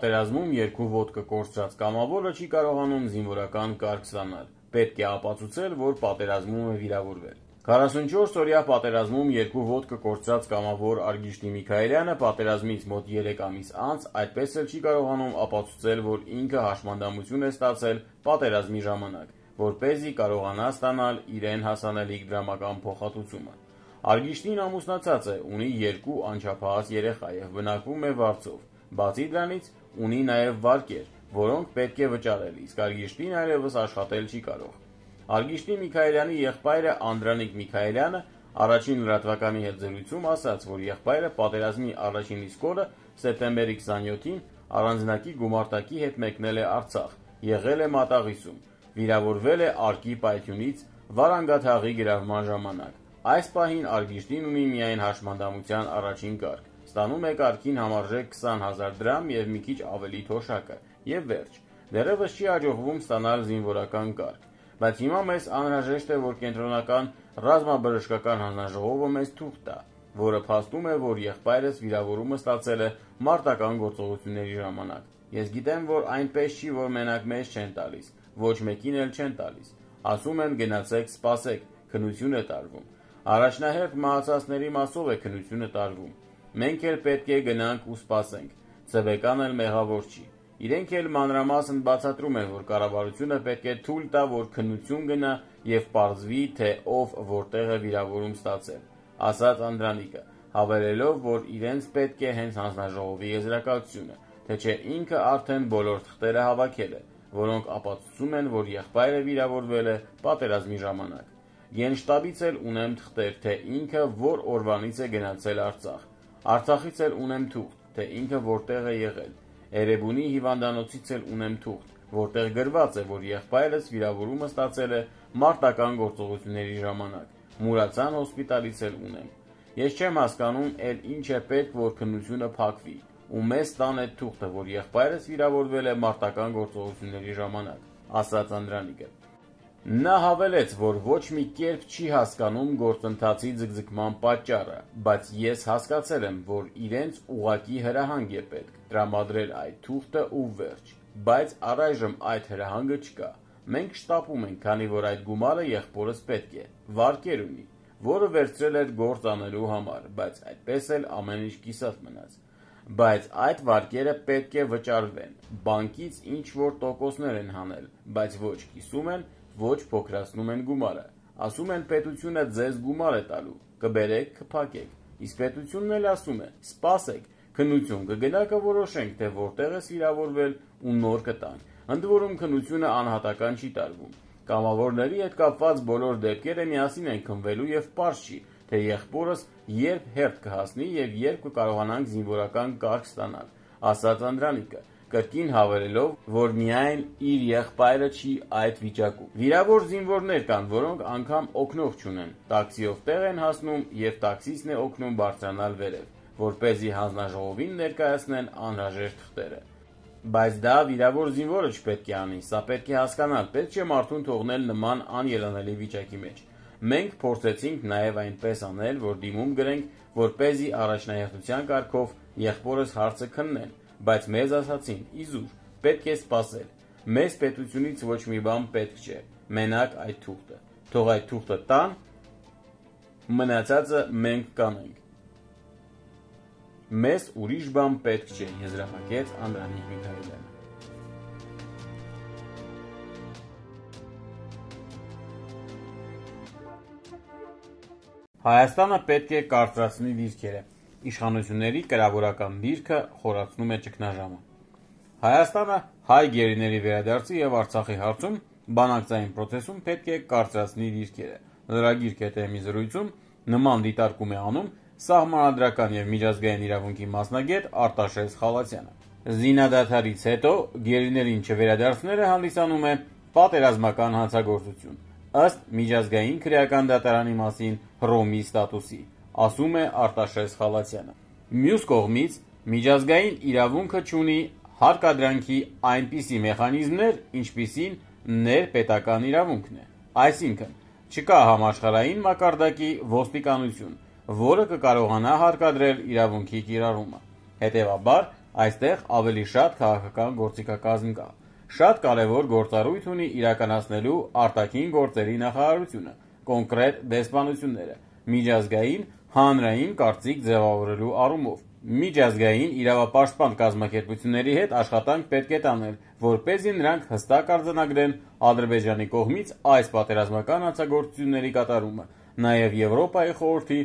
Պատերազմում երկու ոտքը կորցրած կամավորը չի կարողանում զինվորական կարգ ստանալ։ Պետք է ապացուցել, որ պատերազմում է վիրավորվել։ 44 օրյա պատերազմում երկու ոտքը կորցրած կամավոր Արգիշտի Միքայելյանը պատերազմից մոտ 3 ամիս անց այդպես էլ չի կարողանում ապացուցել, որ ինքը հաշմանդամություն է ստացել պատերազմի ժամանակ, որ เป զի կարողանա ստանալ իրեն հասանելիք դրամական փոխհատուցումը։ Արգիշտին ամուսնացած է, ունի երկու անչափահաս երեխա եւ բնակվում է Վարչով։ Բացի դրանից, ունի նաև վարկեր, որոնք պետք է վճարել, իսկ Արգիշտին այլևս աշխատել չի կարող։ Արգիշտի Միքայելյանի եղբայրը Անդրանիկ Միքայելյանը առաջին լրատվականի հետ զրույցում ասաց, որ եղբայրը պատերազմի առաջին իսկ օրը սեպտեմբերի 27-ին առանձնակի գումարտակի հետ մեկնել է Արցախ, եղել է մատաղիսում, վիրավորվել է արկի պայթյունից վարանգաթաղի գրավման ժամանակ։ Այս պահին Արգիշտին ունի միայն հաշմանդամության առաջին կարգ։ Ստանում եք արկին համարժեք 20000 դրամ եւ մի քիչ ավելի թոշակը եւ վերջ։ Դերևս չի հաջողվում ստանալ զինվորական կարգ, բայց հիմա մեզ անհրաժեշտ է որ կենտրոնական ռազմաբրժշկական հանձնաժողովը մեզ թուղթ տա, որը փաստում է, որ եղբայրս վիրավորումը ստացել է մարտական գործողությունների ժամանակ։ Ես գիտեմ, որ այնպես չի, որ մենակ մեզ չեն տալիս, ոչ մեկին էլ չեն տալիս։ Ասում են գնացեք, սպասեք, քնություն է տարվում։ Առաջնահերթ մահացածների մասով է քնությունը տարվում։ Մենք էլ պետք է գնանք ու սպասենք։ ՍՎԿ-ն էլ մեղավոր չի։ Իրենք էլ մանրամասն բացատրում են, որ կառավարությունը պետք է թույլ տա, որ քննություն գնա եւ պարզվի, թե ով որտեղ է վիրավորում ստացել, ասաց Անդրանիկը, հավելելով, որ իրենց պետք է հենց հանձնաժողովի եզրակացությունը, թե չէ ինքը արդեն բոլոր թղթերը հավաքել է, որոնք ապացուցում են, որ եղբայրը վիրավորվել է պատերազմի ժամանակ։ Գենշտաբից էլ ունեմ թղթեր, թե ինքը որ օրվանից է գնացել Արցախ Արցախից էլ ունեմ թուղթ, թե ինքը որտեղ է եղել։ Էրեբունի հիվանդանոցից էլ ունեմ թուղթ, որտեղ գրված է, որ եղբայրս վիրավորումը ստացել է մարտական գործողությունների ժամանակ։ Մուրացան հոսպիտալից էլ ունեմ։ Ես չեմ հասկանում, էլ ինչ է պետք, որ քննությունը փակվի ու մեզ տան այդ թուղթը, որ եղբայրս վիրավորվել է մարտական գործողությունների ժամանակ, ասաց Անդրանիկը։ Նա հավելեց, որ ոչ մի կերպ չի հասկանում գործընթացի ձգձգման պատճառը, բայց ես հասկացել եմ, որ իրենց ուղակի հրահանգ է պետք, տրամադրել այդ թուղթը ու վերջ, բայց առայժմ այդ հրահանգը չկա։ Մենք շտապում ենք, քանի որ այդ գումարը եղբորս պետք է, վարկեր ունի, որը վերցրել էր գործ անելու համար, բայց այդպես էլ ամեն ինչ կիսատ մնաց բայց այդ վարկերը պետք է վճարվեն։ Բանկից ինչ որ տոկոսներ են հանել, բայց ոչ կիսում են, ոչ փոքրացնում են գումարը։ Ասում են պետությունը ձեզ գումար է տալու, կբերեք, կփակեք։ Իսկ պետությունն էլ ասում է՝ սպասեք, քննություն կգնա կորոշենք, թե որտեղ է սիրավորվել ու նոր կտանք։ Ընդ որում քննությունը անհատական չի տարվում։ Կամավորների հետ կապված բոլոր դեպքերը միասին են քնվելու եւ པարզ չի, թե եղբորս երբ հերթ կհասնի եւ երբ կկարողանանք զինվորական կարգ ստանալ, ասաց Անդրանիկը կրկին հավելելով, որ միայն իր եղբայրը չի այդ վիճակում։ Վիրավոր զինվորներ կան, որոնք անգամ օկնող չունեն։ Տաքսիով տեղ են հասնում եւ տաքսիստն է օգնում բարձրանալ վերև, որ เป զի հանձնաժողովին ներկայացնեն անհրաժեշտ թղթերը։ Բայց դա վիրավոր զինվորը չպետք է անի, սա պետք է հասկանալ, պետք չէ մարդուն թողնել նման անելանելի վիճակի մեջ։ Մենք փորձեցինք նաև այնպես անել, որ դիմում գրենք, որ เป զի առաջնահերթության կարգով եղբորս հարցը քննեն բայց մեզ ասացին՝ իզուր, պետք է սպասել։ Մեզ պետությունից ոչ մի բան պետք չէ, մենակ այդ թուղթը։ Թող այդ թուղթը տան, մնացածը մենք կանենք։ Մեզ ուրիշ բան պետք չէ, եզրափակեց Անդրանիկ Միքայելյանը։ Հայաստանը պետք է կարծրացնի դիրքերը իշխանությունների կրավորական դիրքը խորացնում է ճգնաժամը։ Հայաստանը հայ գերիների վերադարձի եւ Արցախի հարցում բանակցային process-ում պետք է կարծրացնի դիրքերը։ Լրագիր կետեմի զրույցում նման դիտարկում է անում սահմանադրական եւ միջազգային իրավունքի մասնագետ Արտաշես Խալացյանը։ Զինադադարից հետո գերիներին չվերադարձները հանդիսանում է պատերազմական հանցագործություն ըստ միջազգային քրեական դատարանի մասին Ռոմի ստատուսի ասում է Արտաշես Խալացյանը։ Մյուս կողմից միջազգային իրավունքը ունի հարկադրանքի այնպիսի մեխանիզմներ, ինչպիսին ներպետական իրավունքն է։ Այսինքն, չկա համաշխարհային մակարդակի ոստիկանություն, որը կկարողանա հարկադրել իրավունքի կիրառումը։ Հետևաբար, այստեղ ավելի շատ քաղաքական գործիքակազմ կա։ Շատ կարևոր գործառույթ ունի իրականացնելու արտաքին գործերի նախարարությունը, կոնկրետ դեսպանությունները, միջազգային հանրային կարծիք ձևավորելու առումով։ Միջազգային իրավապաշտպան կազմակերպությունների հետ աշխատանք պետք է տանել, որ เป զի նրանք հստակ արձանագրեն Ադրբեջանի կողմից այս պատերազմական հանցագործությունների կատարումը։ Նաև Եվրոպայի խորհրդի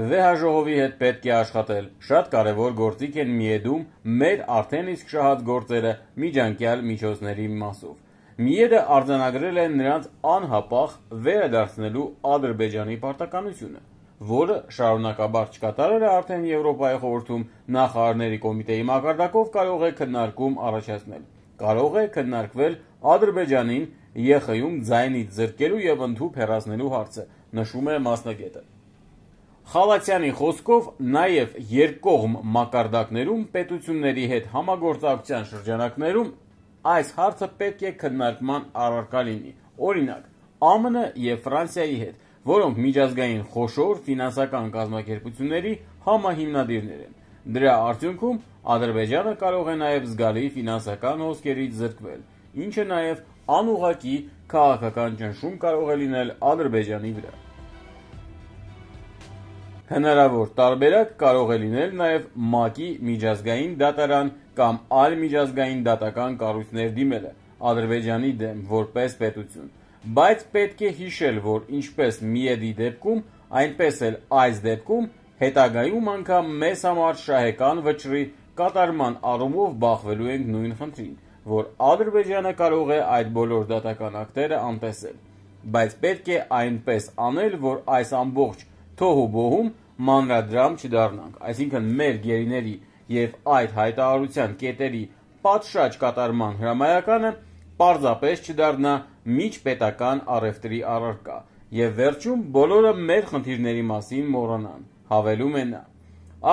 ՎՀ-ի հետ պետք է աշխատել։ Շատ կարևոր գործիք են Միեդում մեր արդեն իսկ շահած գործերը միջանկյալ միջոցների մասով։ Միեդը արձանագրել է նրանց անհապաղ վերադարձնելու Ադրբեջանի պարտականությունը որը շարունակաբար չկատարել է արդեն Եվրոպայի խորհրդում նախարարների կոմիտեի մակարդակով կարող է քննարկում առաջացնել։ Կարող է քննարկվել Ադրբեջանին ԵԽ-ում ձայնից զրկելու եւ ընդհուպ հեռացնելու հարցը, նշում է մասնագետը։ Խալացյանի խոսքով նաև երկկողմ մակարդակներում պետությունների հետ համագործակցության շրջանակներում այս հարցը պետք է քննարկման առարկա լինի։ Օրինակ, ԱՄՆ եւ Ֆրանսիայի հետ որոնք միջազգային խոշոր ֆինանսական կազմակերպությունների համահիմնադիրներ են։ Դրա արդյունքում Ադրբեջանը կարող է նաև զգալի ֆինանսական հոսքերից զրկվել, ինչը նաև անուղակի քաղաքական ճնշում կարող է լինել Ադրբեջանի վրա։ Հնարավոր տարբերակ կարող է լինել նաև ՄԱԿ-ի միջազգային դատարան կամ այլ միջազգային դատական կառույցներ դիմելը Ադրբեջանի դեմ որպես պետություն։ Բայց պետք է հիշել, որ ինչպես Միեդի դեպքում, այնպես էլ այս դեպքում հետագայում անգամ մեզ համար շահեկան վճռի կատարման առումով բախվելու ենք նույն խնդրին, որ Ադրբեջանը կարող է այդ բոլոր դատական ակտերը անտեսել։ Բայց պետք է այնպես անել, որ այս ամբողջ թոհու բոհում մանրադրամ չդառնանք։ Այսինքն մեր գերիների եւ այդ հայտարարության կետերի պատշաճ կատարման հրամայականը պարզապես չդառնա միջպետական առևտրի առարկա եւ վերջում բոլորը մեր խնդիրների մասին մոռանան, հավելում է նա։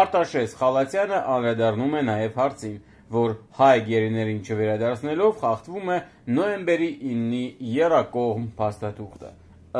Արտաշես Խալացյանը անդրադառնում է նաեւ հարցին, որ հայ գերիներին չվերադարձնելով խախտվում է նոեմբերի 9-ի Երակոմ փաստաթուղթը։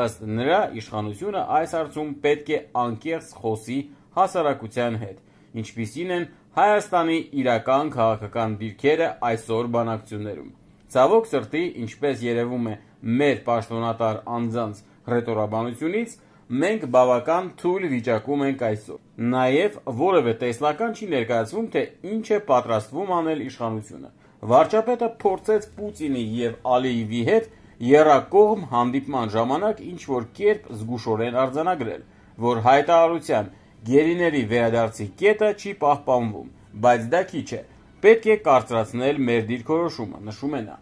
Ըստ նրա, իշխանությունը այս հարցում պետք է անկեղծ խոսի հասարակության հետ, ինչպիսին են Հայաստանի իրական քաղաքական դիրքերը այսօր բանակցություններում ցավոք սրտի, ինչպես երևում է մեր պաշտոնատար անձանց ռետորաբանությունից, մենք բավական թույլ վիճակում ենք այսօր։ Նաև որևէ տեսլական չի ներկայացվում, թե ինչ է պատրաստվում անել իշխանությունը։ Վարչապետը փորձեց Պուտինի եւ Ալիևի հետ երակողմ հանդիպման ժամանակ ինչ որ կերպ զգուշորեն արձանագրել, որ հայտարարության գերիների վերադարձի կետը չի պահպանվում, բայց դա քիչ է պետք է կարծրացնել մեր դիրքորոշումը, նշում է նա։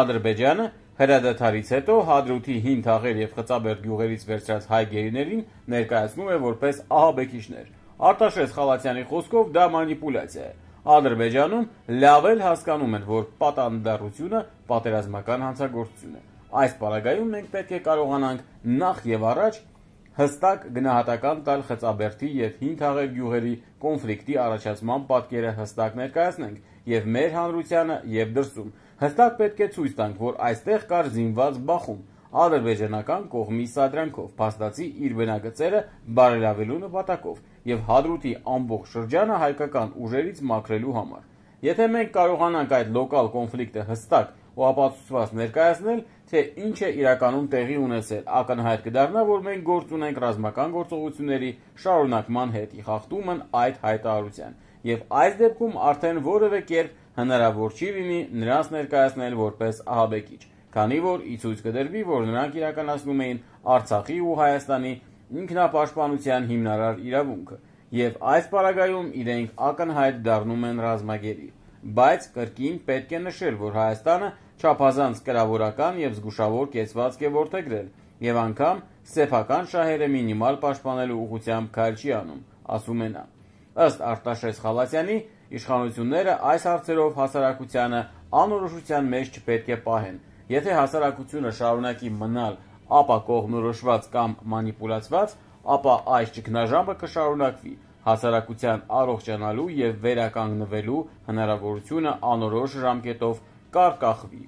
Ադրբեջանը հրադադարից հետո Հադրութի հին թաղեր եւ Խծաբերդ գյուղերից վերցրած հայ գերիներին ներկայացնում է որպես ահաբեկիչներ։ Արտաշես Խալացյանի խոսքով դա մանիպուլյացիա է։ Ադրբեջանում լավ էլ հասկանում են, որ պատանդարությունը պատերազմական հանցագործություն է։ Այս պարագայում մենք պետք է կարողանանք նախ եւ առաջ հստակ գնահատական տալ Խծաբերդի եւ Հին Թաղեր գյուղերի կոնֆլիկտի առաջացման պատկերը հստակ ներկայացնենք եւ մեր հանրությանը եւ դրսում։ Հստակ պետք է ցույց տանք, որ այստեղ կար զինված բախում ադրբեջանական կողմի սադրանքով, փաստացի իր բնագծերը բարելավելու նպատակով եւ Հադրութի ամբողջ շրջանը հայկական ուժերից մաքրելու համար։ Եթե մենք կարողանանք այդ լոկալ կոնֆլիկտը հստակ ու ապացուցված ներկայացնել, թե ինչ է իրականում տեղի ունեցել։ Ակնհայտ կդառնա, որ մենք գործ ունենք ռազմական գործողությունների շարունակման հետ։ Իխախտումն այդ հայտարարության։ Եվ այս դեպքում արդեն որևէ կերպ հնարավոր չի լինի նրանց ներկայացնել որպես ահաբեկիչ, քանի որ ի ցույց կդրվի, որ նրանք իրականացնում էին Արցախի ու Հայաստանի ինքնապաշտպանության հիմնարար իրավունքը։ Եվ այս պարագայում իրենք ակնհայտ դառնում են ռազմագերի բայց կրկին պետք է նշել, որ Հայաստանը չափազանց կրավորական եւ զգուշավոր կեցվածք է ворթեգրել եւ անգամ սեփական շահերը մինիմալ պաշտպանելու ուղղությամբ քայլ չի անում, ասում է նա։ Ըստ Արտաշես Խալասյանի, իշխանությունները այս հարցերով հասարակությանը անորոշության մեջ չպետք է պահեն։ Եթե հասարակությունը շարունակի մնալ ապա կողմնորոշված կամ մանիպուլացված, ապա այս ճգնաժամը կշարունակվի հասարակության առողջանալու եւ վերականգնվելու հնարավորությունը անորոշ ժամկետով կարկախվի։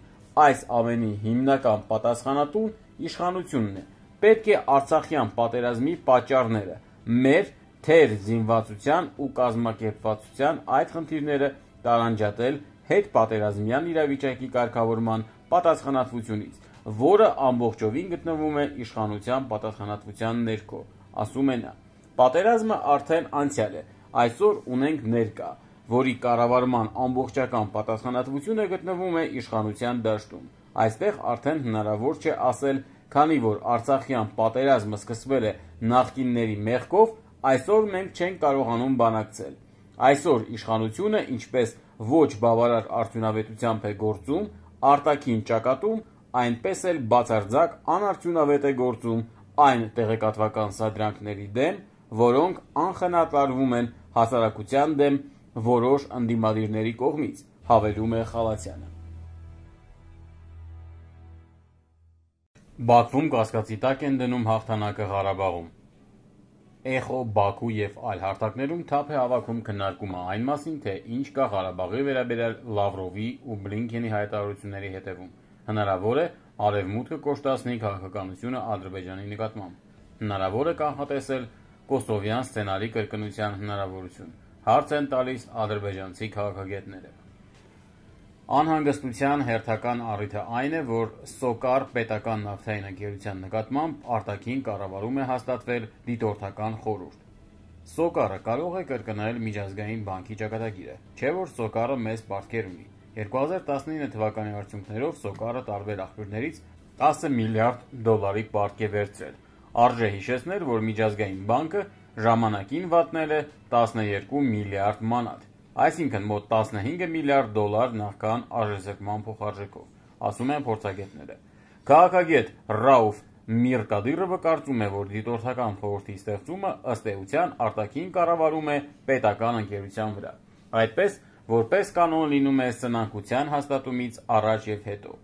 Այս ամենի հիմնական պատասխանատուն իշխանությունն է։ Պետք է Արցախյան պատերազմի պատճառները մեր թեր զինվածության ու կազմակերպվածության այդ խնդիրները տարանջատել հետ պատերազմյան իրավիճակի կարգավորման պատասխանատվությունից, որը ամբողջովին գտնվում է իշխանության պատասխանատվության ներքո, ասում է նա։ Պատերազմը արդեն անցյալ է։ Այսօր ունենք ներկա, որի կառավարման ամբողջական պատասխանատվությունը գտնվում է իշխանության դաշտում։ Այստեղ արդեն հնարավոր չէ ասել, քանի որ Արցախյան պատերազմը սկսվել է նախկինների մեղքով, այսօր մենք չենք կարողանում բանակցել։ Այսօր իշխանությունը, ինչպես ոչ բավարար արդյունավետությամբ է գործում, արտաքին ճակատում, այնպես էլ բացարձակ անարդյունավետ է գործում այն տեղեկատվական սադրանքների դեմ, որոնք անխնատարվում են հասարակության դեմ որոշ ընդդիմադիրների կողմից, հավելում է Խալացյանը։ Բաքվում կասկածի տակ են դնում հաղթանակը Ղարաբաղում։ Էխո Բաքու եւ այլ հարթակներում թափ է հավաքում քննարկումը այն մասին, թե ինչ կա Ղարաբաղի վերաբերյալ Լավրովի ու Բլինքենի հայտարարությունների հետևում։ Հնարավոր է արևմուտքը կոշտացնի քաղաքականությունը Ադրբեջանի նկատմամբ։ Հնարավոր է կանխատեսել կոսովյան սցենարի կրկնության հնարավորություն։ Հարց են տալիս ադրբեջանցի քաղաքագետները։ Անհանգստության հերթական առիթը այն է, որ Սոկար պետական նավթային ընկերության նկատմամբ արտաքին կառավարում է հաստատվել դիտորդական խորհուրդ։ Սոկարը կարող է կրկնել միջազգային բանկի ճակատագիրը, չէ՞ որ Սոկարը մեզ պարտքեր ունի։ 2019 թվականի արդյունքներով Սոկարը տարբեր աղբյուրներից 10 միլիարդ դոլարի պարտք է վերցրել։ Արժե հիշեցնել, որ միջազգային բանկը ժամանակին վատնել է 12 միլիարդ մանատ, այսինքն մոտ 15 միլիարդ դոլար նախքան արժեզրկման փոխարժեքով, ասում են փորձագետները։ Քաղաքագետ Ռաուֆ Միրկադիրովը կարծում է, որ դիտորդական խորհրդի ստեղծումը ըստ էության արտաքին կառավարում է պետական ընկերության վրա։ Այդպես, որպես կանոն լինում է սնանկության հաստատումից առաջ եւ հետո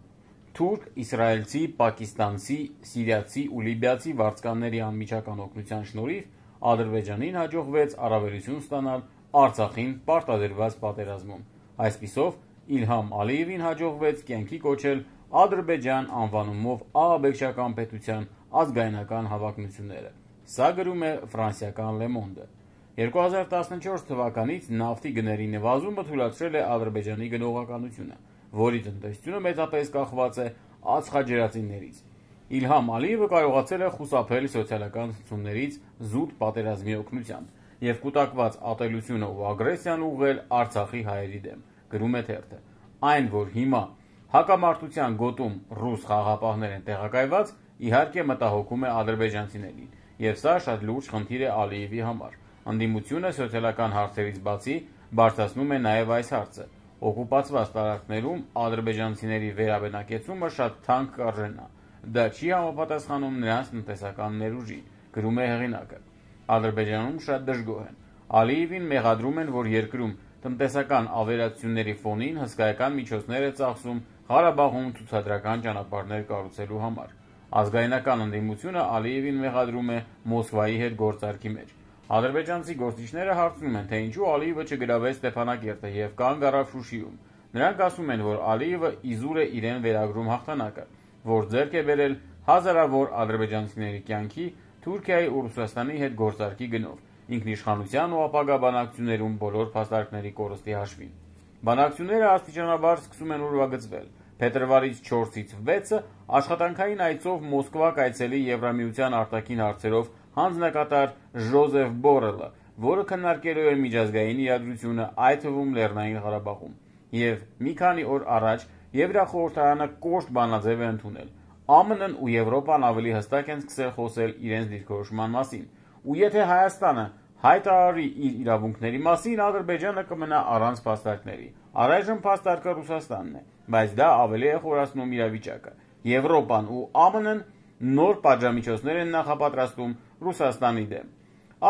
թուրք, իսրայելցի, պակիստանցի, սիրիացի ու լիբիացի վարձկանների անմիջական օգնության շնորհիվ Ադրբեջանին հաջողվեց առավելություն ստանալ Արցախին պարտադրված պատերազմում։ Այսպիսով Իլհամ Ալիևին հաջողվեց կյանքի կոչել Ադրբեջան անվանումով ահաբեկչական պետության ազգայնական հավակնությունները։ Սա գրում է ֆրանսիական Le Monde-ը։ 2014 թվականից նավթի գների նվազումը թույլատրել է Ադրբեջանի գնողականությունը որի տնտեսությունը մեծապես կախված է ածխաջրածիններից։ Իլհամ Ալիևը կարողացել է խուսափել սոցիալական ցնցումներից զուտ պատերազմի օգնությամբ եւ կൂട്ടակված ատելությունը ու ագրեսիան ուղղել Արցախի հայերի դեմ։ Գրում է թերթը։ Այն, որ հիմա հակամարտության գոտում ռուս խաղապահներ են տեղակայված, իհարկե մտահոգում է ադրբեջանցիներին, եւ սա շատ լուրջ խնդիր է Ալիևի համար։ Անդիմությունը սոցիալական հարցերից բացի բարձրացնում է նաեւ այս հարցը օկուպացված տարածքներում ադրբեջանցիների վերաբնակեցումը շատ թանկ արժենա։ Դա չի համապատասխանում նրանց տնտեսական ներուժի, գրում է հեղինակը։ Ադրբեջանում շատ դժգոհ են։ Ալիևին մեղադրում են, որ երկրում տնտեսական ավերածությունների ֆոնին հսկայական միջոցներ է ծախսում Ղարաբաղում ցուցադրական ճանապարհներ կառուցելու համար։ Ազգայնական ընդդիմությունը Ալիևին մեղադրում է Մոսկվայի հետ գործարքի մեջ։ Ադրբեջանցի գործիչները հարցնում են, թե ինչու Ալիևը չգրավեց Ստեփանակերտը եւ կանգ առավ Շուշիում։ Նրանք ասում են, որ Ալիևը իզուր է իրեն վերագրում հաղթանակը, որ ձեռք է բերել հազարավոր ադրբեջանցիների կյանքի Թուրքիայի ու Ռուսաստանի հետ գործարքի գնով ինքնիշխանության ու ապագա բանակցություններում բոլոր փաստարկների կորստի հաշվին։ Բանակցությունները աստիճանաբար սկսում են ուրվագծվել։ Փետրվարից 4-ից 6-ը աշխատանքային այցով Մոսկվա կայցելի Եվրամիության արտաքին հարցերով հանձնակատար Ժոզեֆ Բորելը, որը քննարկելու էր միջազգային իրադրությունը, այդ թվում Լեռնային Ղարաբաղում։ Եվ մի քանի օր առաջ Եվրախորհրդարանը կոշտ բանաձև է ընդունել։ ԱՄՆ-ն ու Եվրոպան ավելի հստակ են սկսել խոսել իրենց դիրքորոշման մասին։ Ու եթե Հայաստանը հայտարարի իր իրավունքների մասին, Ադրբեջանը կմնա առանց փաստարկների։ Առայժմ փաստարկը Ռուսաստանն է, բայց դա ավելի է խորացնում իրավիճակը։ Եվրոպան ու ԱՄՆ-ն նոր պատժամիջոցներ են նախապատրաստում Ռուսաստանի դեմ։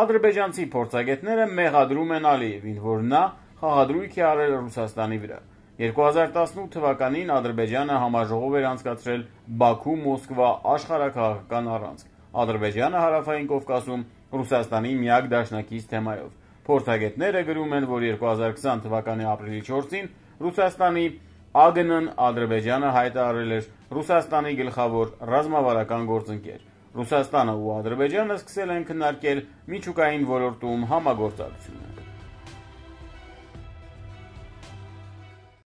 Ադրբեջանցի փորձագետները մեղադրում են Ալիևին, որ նա խաղադրույք է արել Ռուսաստանի վրա։ 2018 թվականին Ադրբեջանը համաժողով էր անցկացրել Բաքու-Մոսկվա աշխարհակաղակական առանցք։ Ադրբեջանը հարավային Կովկասում Ռուսաստանի միակ դաշնակից թեմայով։ Փորձագետները գրում են, որ 2020 թվականի ապրիլի 4-ին Ռուսաստանի ԱԳՆ-ն Ադրբեջանը հայտարարել էր Ռուսաստանի գլխավոր ռազմավարական գործընկեր։ Ռուսաստանը ու Ադրբեջանը սկսել են քննարկել միջուկային ոլորտում համագործակցությունը։